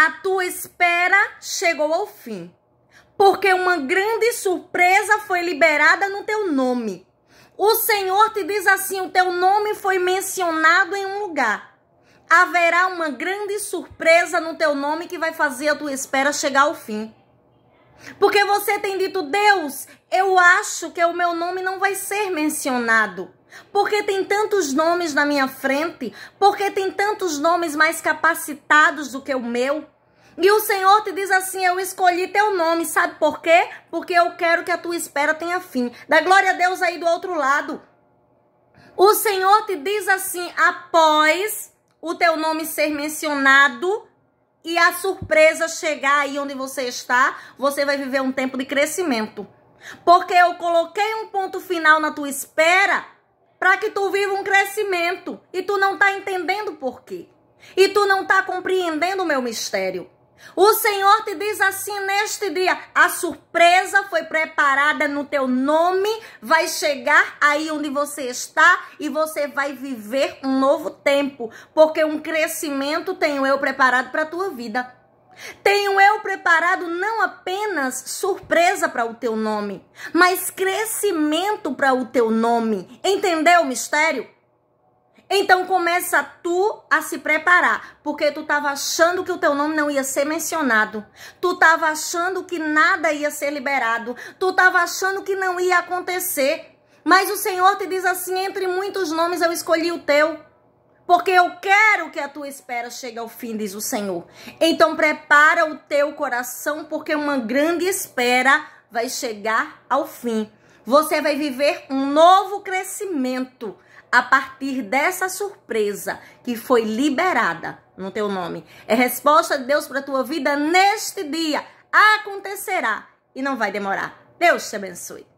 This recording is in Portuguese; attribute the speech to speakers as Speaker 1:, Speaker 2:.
Speaker 1: A tua espera chegou ao fim, porque uma grande surpresa foi liberada no teu nome. O Senhor te diz assim: o teu nome foi mencionado em um lugar. Haverá uma grande surpresa no teu nome que vai fazer a tua espera chegar ao fim. Porque você tem dito, Deus, eu acho que o meu nome não vai ser mencionado. Porque tem tantos nomes na minha frente? Porque tem tantos nomes mais capacitados do que o meu? E o Senhor te diz assim: Eu escolhi teu nome, sabe por quê? Porque eu quero que a tua espera tenha fim. Da glória a Deus aí do outro lado. O Senhor te diz assim: após o teu nome ser mencionado e a surpresa chegar aí onde você está, você vai viver um tempo de crescimento. Porque eu coloquei um ponto final na tua espera para que tu viva um crescimento e tu não tá entendendo por quê. E tu não tá compreendendo o meu mistério. O Senhor te diz assim neste dia: a surpresa foi preparada no teu nome, vai chegar aí onde você está e você vai viver um novo tempo, porque um crescimento tenho eu preparado para tua vida. Tenho eu preparado não apenas surpresa para o teu nome, mas crescimento para o teu nome. Entendeu o mistério? Então começa tu a se preparar, porque tu estava achando que o teu nome não ia ser mencionado. Tu estava achando que nada ia ser liberado. Tu estava achando que não ia acontecer. Mas o Senhor te diz assim: entre muitos nomes eu escolhi o teu porque eu quero que a tua espera chegue ao fim, diz o Senhor. Então prepara o teu coração, porque uma grande espera vai chegar ao fim. Você vai viver um novo crescimento a partir dessa surpresa que foi liberada no teu nome. É resposta de Deus para a tua vida neste dia. Acontecerá e não vai demorar. Deus te abençoe.